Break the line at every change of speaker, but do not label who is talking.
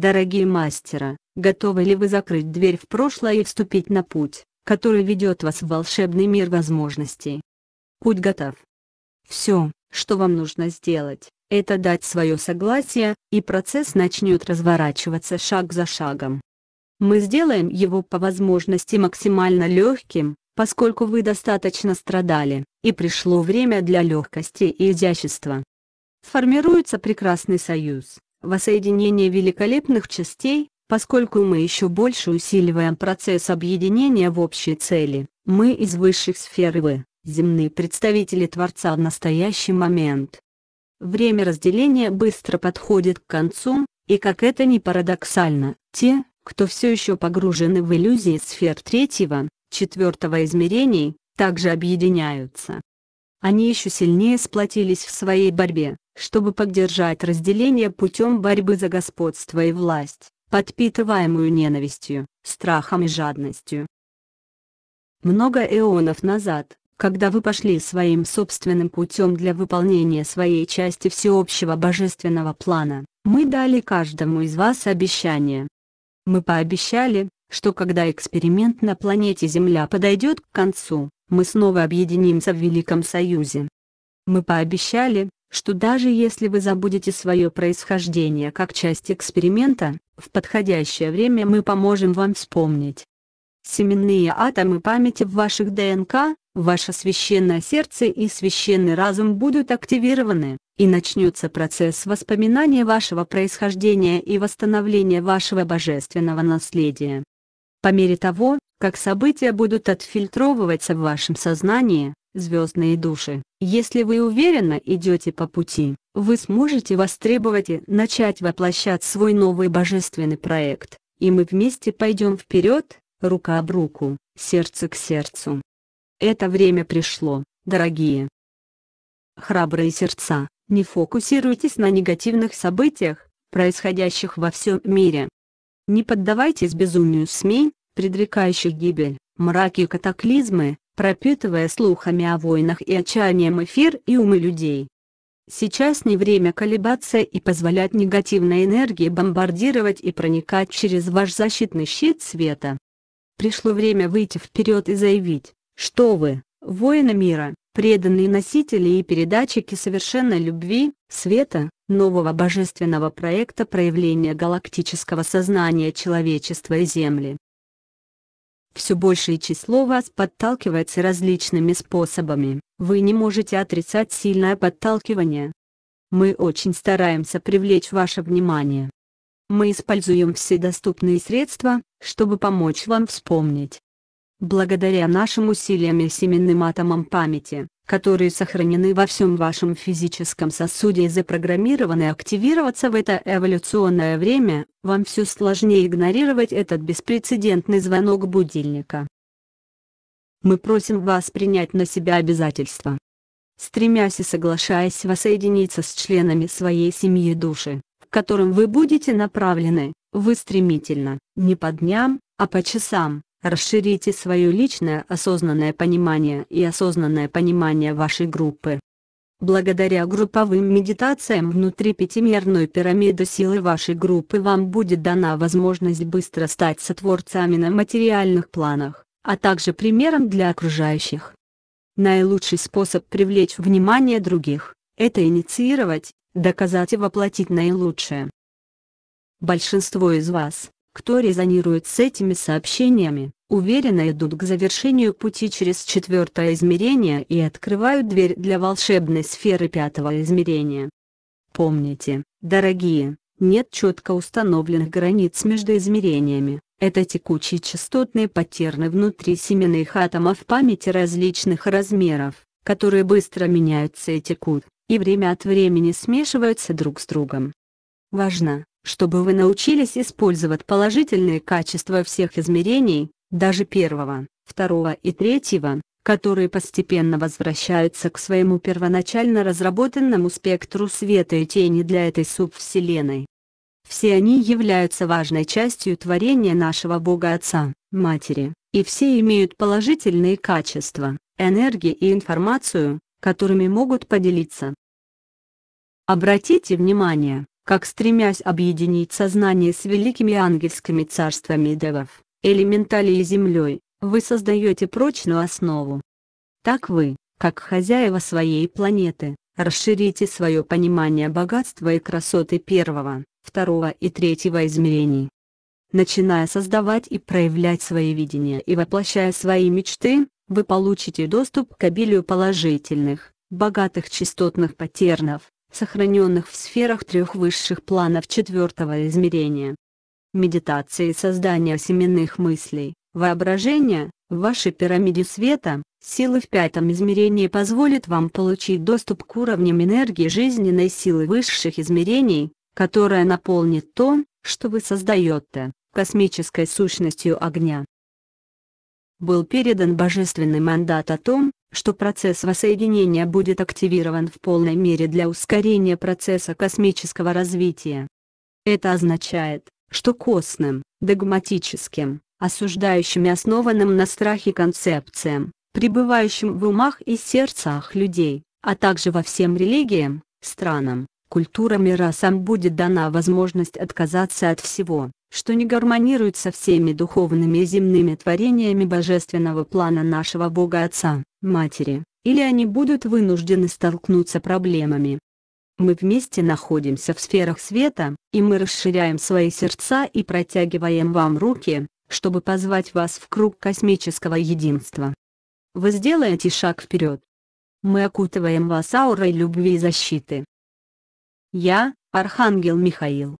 Дорогие мастера, готовы ли вы закрыть дверь в прошлое и вступить на путь, который ведет вас в волшебный мир возможностей? Путь готов. Все, что вам нужно сделать, это дать свое согласие, и процесс начнет разворачиваться шаг за шагом. Мы сделаем его по возможности максимально легким, поскольку вы достаточно страдали, и пришло время для легкости и изящества. Формируется прекрасный союз, воссоединение великолепных частей, поскольку мы еще больше усиливаем процесс объединения в общей цели, мы из высших сфер и вы, земные представители Творца в настоящий момент. Время разделения быстро подходит к концу, и как это ни парадоксально, те, кто все еще погружены в иллюзии сфер третьего, четвертого измерений, также объединяются. Они еще сильнее сплотились в своей борьбе, чтобы поддержать разделение путем борьбы за господство и власть, подпитываемую ненавистью, страхом и жадностью. Много эонов назад, когда вы пошли своим собственным путем для выполнения своей части всеобщего божественного плана, мы дали каждому из вас обещание. Мы пообещали, что когда эксперимент на планете Земля подойдет к концу, мы снова объединимся в Великом Союзе. Мы пообещали, что даже если вы забудете свое происхождение как часть эксперимента, в подходящее время мы поможем вам вспомнить. Семенные атомы памяти в ваших ДНК, ваше священное сердце и священный разум будут активированы, и начнется процесс воспоминания вашего происхождения и восстановления вашего божественного наследия. По мере того, как события будут отфильтровываться в вашем сознании, звездные души, если вы уверенно идете по пути, вы сможете востребовать и начать воплощать свой новый божественный проект, и мы вместе пойдем вперед, рука об руку, сердце к сердцу. Это время пришло, дорогие. Храбрые сердца, не фокусируйтесь на негативных событиях, происходящих во всем мире. Не поддавайтесь безумию СМИ, предрекающих гибель, мраки и катаклизмы, пропитывая слухами о войнах и отчаянием эфир и умы людей. Сейчас не время колебаться и позволять негативной энергии бомбардировать и проникать через ваш защитный щит света. Пришло время выйти вперед и заявить, что вы, воины мира, преданные носители и передатчики совершенной любви, света, нового божественного проекта проявления галактического сознания человечества и Земли. Все большее число вас подталкивается различными способами, вы не можете отрицать сильное подталкивание. Мы очень стараемся привлечь ваше внимание. Мы используем все доступные средства, чтобы помочь вам вспомнить, Благодаря нашим усилиям и семенным атомам памяти, которые сохранены во всем вашем физическом сосуде и запрограммированы активироваться в это эволюционное время, вам все сложнее игнорировать этот беспрецедентный звонок будильника. Мы просим вас принять на себя обязательства. Стремясь и соглашаясь воссоединиться с членами своей семьи души, в котором вы будете направлены, вы стремительно, не по дням, а по часам, Расширите свое личное осознанное понимание и осознанное понимание вашей группы. Благодаря групповым медитациям внутри пятимерной пирамиды силы вашей группы вам будет дана возможность быстро стать сотворцами на материальных планах, а также примером для окружающих. Наилучший способ привлечь внимание других – это инициировать, доказать и воплотить наилучшее. Большинство из вас, кто резонирует с этими сообщениями, уверенно идут к завершению пути через четвертое измерение и открывают дверь для волшебной сферы пятого измерения. Помните, дорогие, нет четко установленных границ между измерениями, это текучие частотные паттерны внутри семенных атомов памяти различных размеров, которые быстро меняются и текут, и время от времени смешиваются друг с другом. Важно, чтобы вы научились использовать положительные качества всех измерений, даже первого, второго и третьего, которые постепенно возвращаются к своему первоначально разработанному спектру света и тени для этой субвселенной. Все они являются важной частью творения нашего Бога Отца, Матери, и все имеют положительные качества, энергии и информацию, которыми могут поделиться. Обратите внимание, как стремясь объединить сознание с великими ангельскими царствами девов, элементалией землей, вы создаете прочную основу. Так вы, как хозяева своей планеты, расширите свое понимание богатства и красоты первого, второго и третьего измерений. Начиная создавать и проявлять свои видения и воплощая свои мечты, вы получите доступ к обилию положительных, богатых частотных паттернов, сохраненных в сферах трех высших планов четвертого измерения. Медитация и создание семенных мыслей, воображения, в вашей пирамиде света, силы в пятом измерении позволят вам получить доступ к уровням энергии жизненной силы высших измерений, которая наполнит то, что вы создаете, космической сущностью огня. Был передан божественный мандат о том, что процесс воссоединения будет активирован в полной мере для ускорения процесса космического развития. Это означает, что костным, догматическим, осуждающим и основанным на страхе концепциям, пребывающим в умах и сердцах людей, а также во всем религиям, странам, культурам и расам будет дана возможность отказаться от всего, что не гармонирует со всеми духовными и земными творениями божественного плана нашего Бога Отца, Матери, или они будут вынуждены столкнуться проблемами. Мы вместе находимся в сферах света, и мы расширяем свои сердца и протягиваем вам руки, чтобы позвать вас в круг космического единства. Вы сделаете шаг вперед. Мы окутываем вас аурой любви и защиты. Я, Архангел Михаил.